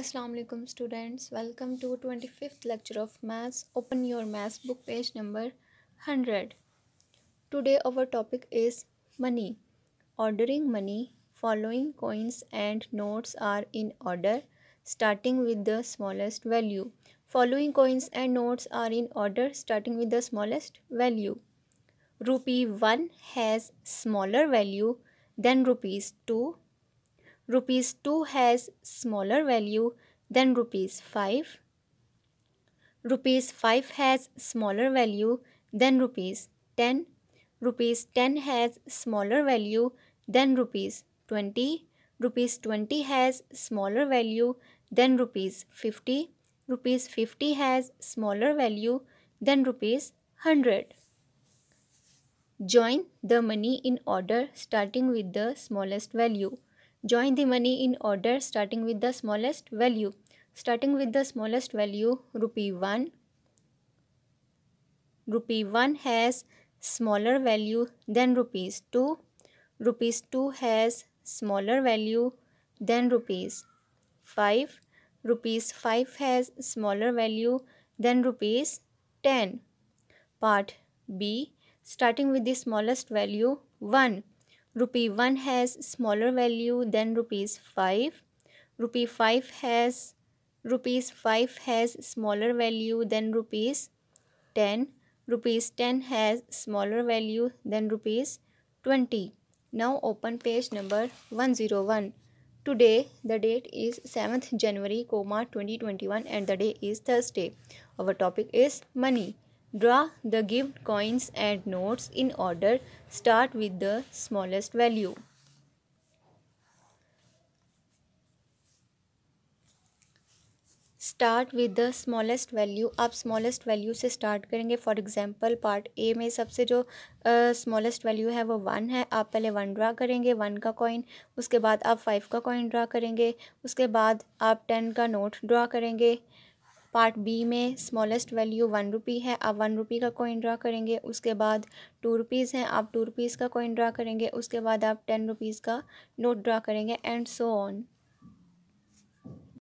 Assalamualaikum students welcome to 25th lecture of maths open your maths book page number 100 today our topic is money ordering money following coins and notes are in order starting with the smallest value following coins and notes are in order starting with the smallest value rupee 1 has smaller value than rupees 2 rupees 2 has smaller value than rupees 5 rupees 5 has smaller value than rupees 10 rupees 10 has smaller value than rupees 20 rupees 20 has smaller value than rupees 50 rupees 50 has smaller value than rupees 100 join the money in order starting with the smallest value Join the money in order starting with the smallest value. Starting with the smallest value, rupee 1. Rupee 1 has smaller value than rupees 2. Rupees 2 has smaller value than rupees 5. Rupees 5 has smaller value than rupees 10. Part B starting with the smallest value 1 Rupee 1 has smaller value than rupees 5. Rupee 5 has rupees 5 has smaller value than rupees 10. Rupees 10 has smaller value than rupees 20. Now open page number 101. Today the date is 7th January, comma 2021 and the day is Thursday. Our topic is money. Draw the given coins and notes in order. Start with the smallest value. Start with the smallest value आप smallest value से start करेंगे for example part A में सबसे जो smallest uh, value है वो one है आप पहले वन ड्रा करेंगे वन का कॉइन उसके बाद आप फाइव का कॉइन ड्रा करेंगे उसके बाद आप टेन का नोट ड्रा करेंगे पार्ट बी में स्मॉलेस्ट वैल्यू वन रुपी है आप वन रुपी का कोइन ड्रा करेंगे उसके बाद टू रुपीज़ हैं आप टू रुपीज़ का कोइन ड्रा करेंगे उसके बाद आप टेन रुपीज़ का नोट ड्रा करेंगे एंड सो ऑन